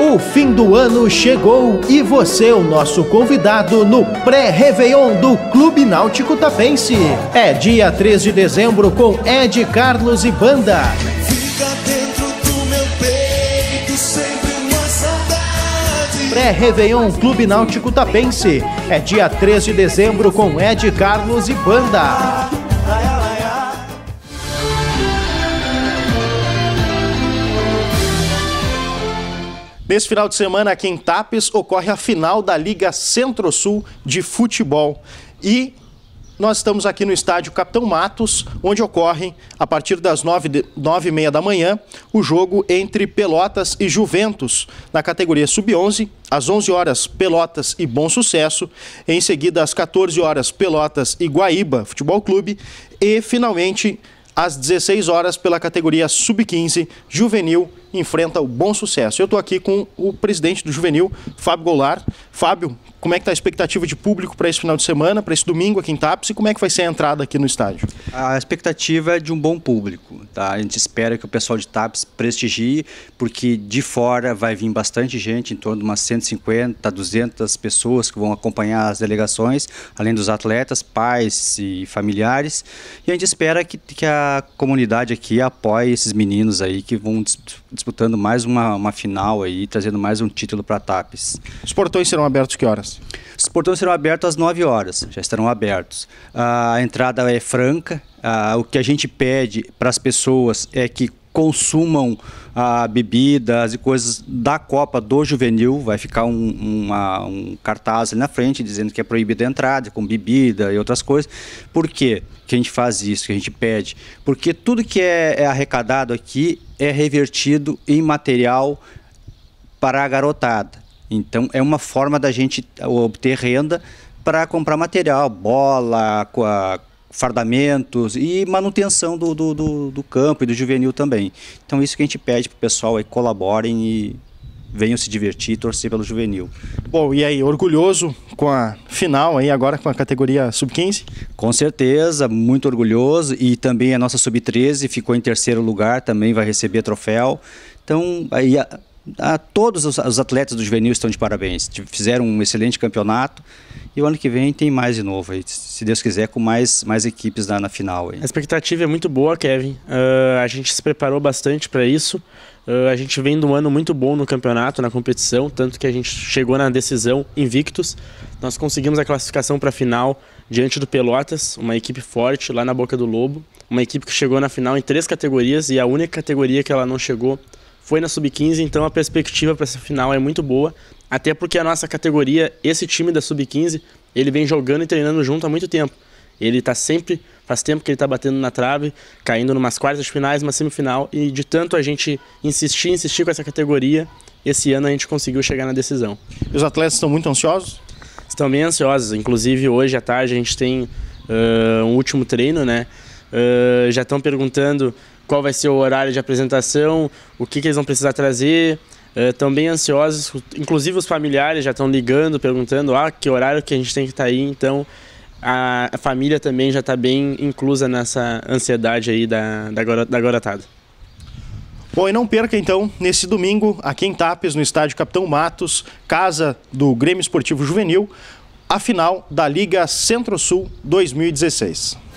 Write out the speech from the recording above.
O fim do ano chegou e você é o nosso convidado no pré-reveillon do Clube Náutico Tapense. É dia 3 de dezembro com Ed Carlos e banda. Pré-Réveillon Clube Náutico Tapense. É dia 3 de dezembro com Ed Carlos e banda. Nesse final de semana, aqui em Tapes, ocorre a final da Liga Centro-Sul de Futebol. E nós estamos aqui no estádio Capitão Matos, onde ocorre, a partir das nove, nove e meia da manhã, o jogo entre Pelotas e Juventus, na categoria Sub-11, às 11 horas, Pelotas e Bom Sucesso, em seguida, às 14 horas, Pelotas e Guaíba Futebol Clube, e, finalmente, às 16 horas, pela categoria Sub-15, Juvenil enfrenta o bom sucesso. Eu estou aqui com o presidente do Juvenil, Fábio Goulart. Fábio, como é que está a expectativa de público para esse final de semana, para esse domingo aqui em Tapes e como é que vai ser a entrada aqui no estádio? A expectativa é de um bom público. Tá? A gente espera que o pessoal de Tapes prestigie, porque de fora vai vir bastante gente, em torno de umas 150, 200 pessoas que vão acompanhar as delegações, além dos atletas, pais e familiares. E a gente espera que, que a comunidade aqui apoie esses meninos aí que vão disputando mais uma, uma final aí, trazendo mais um título para a TAPES. Os portões serão abertos que horas? Os portões serão abertos às 9 horas, já estarão abertos. Ah, a entrada é franca. Ah, o que a gente pede para as pessoas é que consumam a ah, bebidas e coisas da Copa do Juvenil. Vai ficar um, uma, um cartaz ali na frente dizendo que é proibida a entrada com bebida e outras coisas. Por quê que a gente faz isso, que a gente pede? Porque tudo que é, é arrecadado aqui é revertido em material para a garotada. Então é uma forma da gente obter renda para comprar material, bola, fardamentos e manutenção do, do, do, do, campo e do juvenil também. Então isso que a gente pede para o pessoal aí colaborem e venham se divertir e torcer pelo juvenil. Bom, e aí, orgulhoso com a final aí agora com a categoria sub-15? Com certeza, muito orgulhoso e também a nossa sub-13 ficou em terceiro lugar, também vai receber troféu. Então, aí a todos os, os, atletas do juvenil estão de parabéns. Fizeram um excelente campeonato e o ano que vem tem mais de novo, aí, se Deus quiser, com mais, mais equipes na, na final. Aí. A expectativa é muito boa, Kevin. Uh, a gente se preparou bastante para isso. Uh, a gente vem de um ano muito bom no campeonato, na competição, tanto que a gente chegou na decisão invictos. Nós conseguimos a classificação para a final diante do Pelotas, uma equipe forte lá na Boca do Lobo, uma equipe que chegou na final em três categorias e a única categoria que ela não chegou foi na sub-15, então a perspectiva para essa final é muito boa, até porque a nossa categoria, esse time da sub-15, ele vem jogando e treinando junto há muito tempo. Ele está sempre, faz tempo que ele está batendo na trave, caindo numas quartas de finais, uma semifinal, e de tanto a gente insistir, insistir com essa categoria, esse ano a gente conseguiu chegar na decisão. E os atletas estão muito ansiosos? Estão bem ansiosos, inclusive hoje à tarde a gente tem uh, um último treino, né? Uh, já estão perguntando qual vai ser o horário de apresentação, o que, que eles vão precisar trazer. Estão eh, bem ansiosos, inclusive os familiares já estão ligando, perguntando ah, que horário que a gente tem que estar tá aí. Então a, família também já está bem inclusa nessa ansiedade aí da, da, da Goratada. Bom, e não perca então, nesse domingo, aqui em Tapes, no estádio Capitão Matos, casa do Grêmio Esportivo Juvenil, a final da Liga Centro-Sul 2016.